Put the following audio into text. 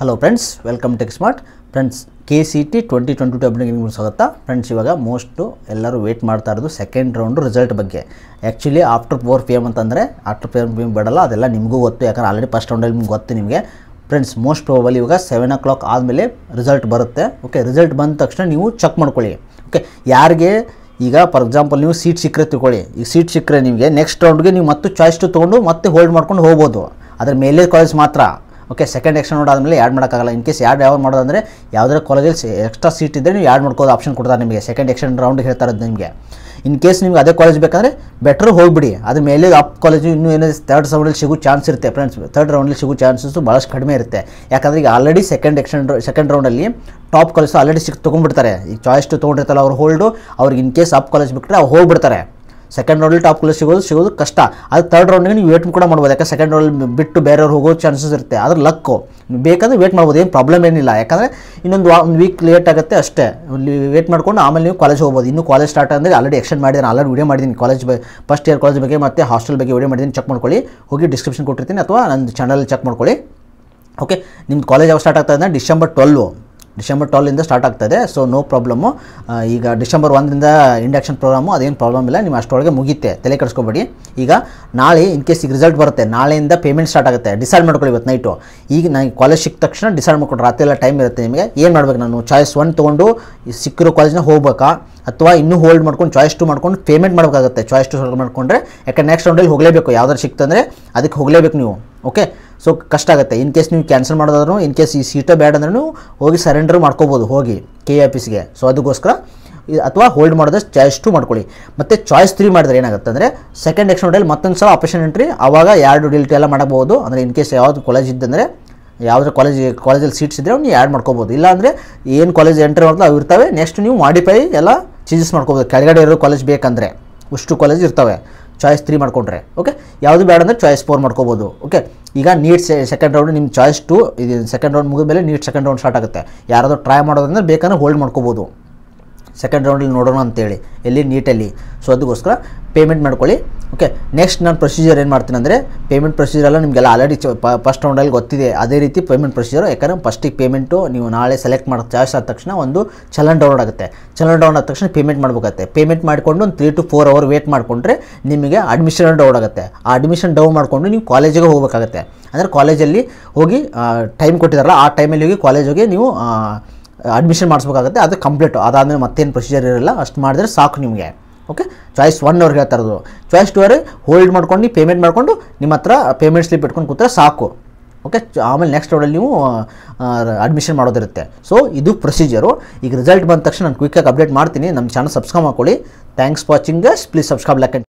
hello friends welcome tech smart friends K C T twenty twenty two ಅಪ್ಲಿಂಗ್ ನಿಮ್ಗೆ ಸ್ವಾಗತ friends ಇವಾಗ most ಎಲ್ಲರೂ ವೇಟ್ ಮಾಡ್ತಾ ಇರೋದು ಸೆಕೆಂಡ್ ರೌಂಡು ರಿಸಲ್ಟ್ ಬಗ್ಗೆ actually after four P M ಅಂತಂದರೆ after P M P M ಬೇಡಲ್ಲ ಅದೆಲ್ಲ ನಿಮಗೂ ಗೊತ್ತು ಯಾಕಂದ್ರೆ ಆಲ್ರೆಡಿ ಫಸ್ಟ್ ರೌಂಡಲ್ಲಿ ನಿಮ್ಗೆ ಗೊತ್ತು ನಿಮಗೆ ಫ್ರೆಂಡ್ಸ್ ಮೋಸ್ಟ್ ಪ್ರಾಬಲಿ ಇವಾಗ ಸೆವೆನ್ ಓ ಕ್ಲಾಕ್ ಆದಮೇಲೆ ರಿಸಲ್ಟ್ ಬರುತ್ತೆ ಓಕೆ ರಿಸಲ್ಟ್ ಬಂದ ತಕ್ಷಣ ನೀವು ಚೆಕ್ ಮಾಡ್ಕೊಳ್ಳಿ ಓಕೆ ಯಾರಿಗೆ ಈಗ ಫಾರ್ ಎಕ್ಸಾಂಪಲ್ ನೀವು ಸೀಟ್ ಸಿಕ್ಕರೆ ತಿಳ್ಕೊಳ್ಳಿ ಈಗ ಸೀಟ್ ಸಿಕ್ಕರೆ ನಿಮಗೆ ನೆಕ್ಸ್ಟ್ ರೌಂಡ್ಗೆ ನೀವು ಮತ್ತೆ ಚಾಯ್ಸ್ ತೊಗೊಂಡು ಮತ್ತೆ ಹೋಲ್ಡ್ ಮಾಡ್ಕೊಂಡು ಹೋಗ್ಬೋದು ಅದ್ರ ಮೇಲೆ ಕಾಲೇಜ್ ಮಾತ್ರ ಓಕೆ ಸೆಕೆಂಡ್ ಎಕ್ಸ್ಟ್ರಾ ನೋಡ್ ಆದಮೇಲೆ ಆ್ಯಡ್ ಮಾಡೋಕ್ಕಾಗಲ್ಲ ಇನ್ ಕೇಸ್ ಯಾರು ಯಾವ್ದು ಮಾಡೋದಂದರೆ ಯಾವ್ದಾರ ಕಾಲೇಜಲ್ಲಿ ಎಕ್ಸ್ಟ್ರಾ ಸೀಟ್ ಇದ್ದರೆ ನೀವು ಆ್ಯಡ್ ಮಾಡ್ಕೋದು ಆಪ್ಷನ್ ಕೊಡ್ತಾರೆ ನಿಮಗೆ ಸೆಕೆಂಡ್ ಎಕ್ಸ್ಟ್ರಾ ರೌಂಡ್ ಹೇಳ್ತಾರೆ ನಿಮಗೆ ಇನ್ ಕೇಸ್ ನಿಮ್ಗೆ ಅದೇ ಕಾಲೇಜ್ ಬೇಕಾದ್ರೆ ಬೆಟ್ರ್ ಹೋಗಿಬಿಡಿ ಅದ್ರ ಮೇಲೆ ಅಪ್ ಕಾಲೇಜು ಇನ್ನೂ ಏನೇ ತರ್ಡ್ ರೌಂಡಲ್ಲಿ ಸಿಗೋ ಚಾನ್ಸ್ ಇರುತ್ತೆ ಫ್ರೆಂಡ್ಸ್ ತರ್ಡ್ ರೌಂಡಲ್ಲಿ ಸಿಗೋ ಚಾನ್ಸಸ್ಸು ಭಾಳಷ್ಟು ಕಡಿಮೆ ಇರುತ್ತೆ ಯಾಕಂದರೆ ಈಗ ಆಲ್ರೆಡಿ ಸೆಕೆಂಡ್ ಎಕ್ಸ್ಟೆಂಡ್ ಸೆಕೆಂಡ್ ರೌಂಡಲ್ಲಿ ಟಾಪ್ ಕಾಲೇಜು ಆಲ್ರೆಡಿ ಸಿಕ್ ತೊಗೊಂಡ್ಬಿಡ್ತಾರೆ ಈ ಚಾಯ್ಸ್ ತೊಗೊಂಡಿರ್ತಾರೆ ಅವ್ರು ಹೋಲ್ಡು ಅವ್ರಿಗೆ ಇನ್ ಕೇಸ್ ಆಪ್ ಕಾಲೇಜ್ ಬಿಟ್ಟರೆ ಅವ್ರು ಹೋಗ್ಬಿಡ್ತಾರೆ ಸೆಕೆಂಡ್ ರೌಂಡಲ್ಲಿ ಟಾಪ್ ಕ್ಲಾಸ್ ಸಿಗೋದು ಸಿಗೋದು ಕಷ್ಟ ಅದು ತರ್ಡ್ ರೌಂಡಿಗೆ ನೀವು ವೇಟ್ ಕೂಡ ಮಾಡ್ಬೋದು ಯಾಕಂದ್ರೆ ಸೆಕೆಂಡ್ ರೌಂಡಲ್ಲಿ ಬಿಟ್ಟು ಬೇರೆಯವ್ರು ಹೋಗೋ ಚಾನ್ಸಸ್ ಇರುತ್ತೆ ಅದ್ರ ಲಕ್ಕು ಬೇಕಾದ್ರೆ ವೇಟ್ ಮಾಡ್ಬೋದು ಏನು ಪ್ರಾಬ್ಲಮ್ ಏನಿಲ್ಲ ಯಾಕಂದರೆ ಇನ್ನೊಂದು ಒಂದು ವೀಕ್ ಲೇಟ್ ಆಗುತ್ತೆ ಅಷ್ಟೇ ವೇಟ್ ಮಾಡ್ಕೊಂಡು ಆಮೇಲೆ ನೀವು ಕಾಲೇಜ್ ಹೋಗ್ಬೋದು ಇನ್ನೂ ಕಾಲೇಜ್ ಸ್ಟಾರ್ಟ್ ಅಂದರೆ ಆಲ್ರೆಡಿ ಎಕ್ಸ್ಟೆಂಡ್ ಮಾಡಿದ್ದೀನಿ ಆಲ್ರೆಡಿ ವೀಡಿಯೋ ಮಾಡಿದ್ದೀನಿ ಕಾಲೇಜ್ ಫಸ್ಟ್ ಇಯರ್ ಕಾಲೇಜ್ ಬಗ್ಗೆ ಮತ್ತು ಹಾಸ್ಟೆಲ್ ಬಗ್ಗೆ ವೀಡಿಯೋ ಮಾಡಿದ್ದೀನಿ ಚೆಕ್ ಮಾಡ್ಕೊಳ್ಳಿ ಹೋಗಿ ಡಿಸ್ಕ್ರಿಪ್ಷನ್ ಕೊಟ್ಟಿರ್ತೀನಿ ಅಥವಾ ನನ್ನ ಚಾನಲ್ ಚೆಕ್ ಮಾಡ್ಕೊಳ್ಳಿ ಓಕೆ ನಿಮ್ಮ ಕಾಲೇಜ್ ಯಾವಾಗ ಸ್ಟಾರ್ಟ್ ಆಗ್ತಾ ಇದೆ ಡಿಸೆಂಬರ್ ಟ್ವೆಲ್ವು ಡಿಸೆಂಬರ್ ಟ್ವೆಲ್ಲಿಂದ ಸ್ಟಾರ್ಟ್ ಆಗ್ತದೆ ಸೊ ನೋ ಪ್ರಾಬ್ಲಮ್ಮು ಈಗ ಡಿಸೆಂಬರ್ ಒಂದರಿಂದ ಇಂಡಕ್ಷನ್ ಪ್ರೋಗ್ರಾಮು ಅದೇನು ಪ್ರಾಬ್ಲಮ್ ಇಲ್ಲ ನೀವು ಅಷ್ಟೊಳಗೆ ಮುಗಿಯುತ್ತೆ ತಲೆ ಕಡಿಸ್ಕೊಬೇಡಿ ಈಗ ನಾಳೆ ಇನ್ ಕೇಸ್ ಈಗ ರಿಸಲ್ಟ್ ಬರುತ್ತೆ ನಾಳೆಯಿಂದ ಪೇಮೆಂಟ್ ಸ್ಟಾರ್ಟ್ ಆಗುತ್ತೆ ಡಿಸೈಡ್ ಮಾಡ್ಕೊಳ್ಳಿ ಇವತ್ತು ನೈಟು ಈಗ ನಾನು ಕಾಲೇಜ್ ಸಿಕ್ಕ ತಕ್ಷಣ ಡಿಸೈಡ್ ಮಾಡ್ಕೊಂಡು ರಾತ್ರಿ ಎಲ್ಲ ಟೈಮ್ ಇರುತ್ತೆ ನಿಮಗೆ ಏನು ಮಾಡಬೇಕು ನಾನು ಚಾಯ್ಸ್ ಒನ್ ತೊಗೊಂಡು ಸಿಕ್ಕಿರೋ ಕಾಲೇಜ್ನ ಹೋಗ್ಬೇಕಾ ಅಥವಾ ಇನ್ನೂ ಹೋಲ್ಡ್ ಮಾಡ್ಕೊಂಡು ಚಾಯ್ಸ್ ಟು ಮಾಡ್ಕೊಂಡು ಪೇಮೆಂಟ್ ಮಾಡಬೇಕಾಗುತ್ತೆ ಚಾಯ್ಸ್ ಟು ಮಾಡ್ಕೊಂಡ್ರೆ ಯಾಕೆ ನೆಕ್ಸ್ಟ್ ರೌಂಡಲ್ಲಿ ಹೋಗಲೇಬೇಕು ಯಾವ್ದಾರು ಸಿಕ್ತಂದರೆ ಅದಕ್ಕೆ ಹೋಗಲೇಬೇಕು ನೀವು ಓಕೆ ಸೊ ಕಷ್ಟ ಆಗುತ್ತೆ ಇನ್ ಕೇಸ್ ನೀವು ಕ್ಯಾನ್ಸಲ್ ಮಾಡೋದಾದ್ರು ಇನ್ ಕೇಸ್ ಈ ಸೀಟೇ ಬ್ಯಾಡ್ ಅಂದ್ರೂ ಹೋಗಿ ಸರೆಂಡರ್ ಮಾಡ್ಕೋಬೋದು ಹೋಗಿ ಕೆ ಆಫೀಸ್ಗೆ ಸೊ ಅದಕ್ಕೋಸ್ಕರ ಅಥವಾ ಹೋಲ್ಡ್ ಮಾಡಿದ್ರೆ ಚಾಯ್ಸ್ ಟು ಮಾಡ್ಕೊಳ್ಳಿ ಮತ್ತೆ ಚಾಯ್ಸ್ ತ್ರೀ ಮಾಡಿದ್ರೆ ಏನಾಗುತ್ತೆ ಅಂದರೆ ಸೆಕೆಂಡ್ ಎಕ್ಷನ್ ಡೇಲಿ ಮತ್ತೊಂದು ಸಲ ಆಪರೇಷನ್ ಎಂಟ್ರಿ ಆವಾಗ ಎರಡು ಡಿಲ್ಟಿ ಎಲ್ಲ ಮಾಡಬಹುದು ಅಂದರೆ ಇನ್ ಕೇಸ್ ಯಾವುದು ಕಾಲೇಜ್ ಇದ್ದಂದರೆ ಯಾವುದ್ರ ಕಾಲೇಜ್ ಕಾಲೇಜಲ್ಲಿ ಸೀಟ್ಸ್ ಇದ್ದರೆ ನೀವು ಆ್ಯಡ್ ಮಾಡ್ಕೋಬೋದು ಅಂದರೆ ಏನು ಕಾಲೇಜ್ ಎಂಟ್ರಿ ಮಾಡ್ತಾ ಅವು ಇರ್ತವೆ ನೆಕ್ಸ್ಟ್ ನೀವು ಮಾಡಿಫೈ ಎಲ್ಲ ಚೇಂಜಸ್ ಮಾಡ್ಕೋಬೋದು ಕೆಳಗಡೆ ಇರೋ ಕಾಲೇಜ್ ಬೇಕಂದರೆ ಅಷ್ಟು ಕಾಲೇಜ್ ಇರ್ತವೆ ಚಾಯ್ಸ್ ತ್ರೀ ಮಾಡ್ಕೊಂಡ್ರೆ ಓಕೆ ಯಾವುದು ಬೇಡ ಅಂದರೆ ಚಾಯ್ಸ್ ಫೋರ್ ಮಾಡ್ಕೋಬೋದು ಓಕೆ ಈಗ ನೀಟ್ ಸೆಕೆಂಡ್ ರೌಂಡ್ ನಿಮ್ಮ ಚಾಯ್ಸ್ ಟು ಇದು ಸೆಕೆಂಡ್ ರೌಂಡ್ ಮುಗಿದ ಮೇಲೆ ನೀಟ್ ಸೆಕೆಂಡ್ ರೌಂಡ್ ಸ್ಟಾರ್ಟ್ ಆಗುತ್ತೆ ಯಾರಾದರೂ ಟ್ರೈ ಮಾಡೋದಂದ್ರೆ ಬೇಕಾದ್ರೆ ಹೋಲ್ಡ್ ಮಾಡ್ಕೋಬೋದು ಸೆಕೆಂಡ್ ರೌಂಡಲ್ಲಿ ನೋಡೋಣ ಅಂತೇಳಿ ಎಲ್ಲಿ ನೀಟಲ್ಲಿ ಸೊ ಅದಕ್ಕೋಸ್ಕರ ಪೇಮೆಂಟ್ ಮಾಡ್ಕೊಳ್ಳಿ ಓಕೆ ನೆಕ್ಸ್ಟ್ ನಾನು ಪ್ರೊಸೀಜರ್ ಏನು ಮಾಡ್ತೀನಿ ಅಂದರೆ ಪೇಮೆಂಟ್ ಪ್ರೊಸೀಜರ್ ಎಲ್ಲ ನಿಮಗೆಲ್ಲ ಆಲ್ರೆಡಿ ಫಸ್ಟ್ ರೌಂಡಲ್ಲಿ ಗೊತ್ತಿದೆ ಅದೇ ರೀತಿ ಪೇಮೆಂಟ್ ಪ್ರೊಸೀಜರ್ ಯಾಕಂದರೆ ಫಸ್ಟಿಗೆ ಪೇಮೆಂಟು ನೀವು ನಾಳೆ ಸೆಲೆಕ್ಟ್ ಮಾಡಿ ಚಾಯ್ಸ್ ಆದ ತಕ್ಷಣ ಒಂದು ಚಲನ್ ಡೌನ್ ಆಗುತ್ತೆ ಚಲನ್ ಡೌನ್ ಆದ ತಕ್ಷಣ ಪೇಮೆಂಟ್ ಮಾಡಬೇಕಾಗುತ್ತೆ ಪೇಮೆಂಟ್ ಮಾಡಿಕೊಂಡು ಒಂದು three to four hour wait ಮಾಡಿಕೊಂಡ್ರೆ ನಿಮಗೆ ಅಡ್ಮಿಷನ್ ಡೌನ್ ಆಗುತ್ತೆ ಆ ಅಡ್ಮಿಷನ್ ಡೌನ್ ಮಾಡಿಕೊಂಡು ನೀವು ಕಾಲೇಜಿಗೆ ಹೋಗಬೇಕಾಗುತ್ತೆ ಅಂದರೆ ಕಾಲೇಜಲ್ಲಿ ಹೋಗಿ ಟೈಮ್ ಕೊಟ್ಟಿದ್ದಾರಲ್ಲ ಆ ಟೈಮಲ್ಲಿ ಹೋಗಿ ಕಾಲೇಜ್ ಹೋಗಿ ನೀವು ಅಡ್ಮಿಷನ್ ಮಾಡಿಸ್ಬೇಕಾಗುತ್ತೆ ಅದು ಕಂಪ್ಲೀಟು ಅದಾದಮೇಲೆ ಮತ್ತೇನು ಪ್ರೊಸೀಜರ್ ಇರಲ್ಲ ಅಷ್ಟು ಮಾಡಿದ್ರೆ ಸಾಕು ನಿಮಗೆ ಓಕೆ ಚಾಯ್ಸ್ ಒನ್ ಅವ್ರಿಗೆ ಹೇಳ್ತಾ ಚಾಯ್ಸ್ ಟು ಅವರ್ ಹೋಲ್ಡ್ ಮಾಡ್ಕೊಂಡು ನೀವು ಪೇಮೆಂಟ್ ಮಾಡಿಕೊಂಡು ನಿಮ್ಮ ಹತ್ರ ಪೇಮೆಂಟ್ ಸ್ಲಿಪ್ ಇಟ್ಕೊಂಡು ಕೂತ್ರೆ ಸಾಕು ಓಕೆ ಆಮೇಲೆ ನೆಕ್ಸ್ಟ್ ಅವರಲ್ಲಿ ನೀವು ಅಡ್ಮಿಷನ್ ಮಾಡೋದಿರುತ್ತೆ ಸೊ ಇದು ಪ್ರೊಸೀಜರು ಈಗ ರಿಸಲ್ಟ್ ಬಂದ ತಕ್ಷಣ ನಾನು ಕ್ವಿಕ್ಕಾಗಿ ಅಪ್ಡೇಟ್ ಮಾಡ್ತೀನಿ ನಮ್ಮ ಚಾನಲ್ ಸಬ್ಸ್ಕ್ರೈಬ್ ಮಾಡ್ಕೊಳ್ಳಿ thanks watching please subscribe like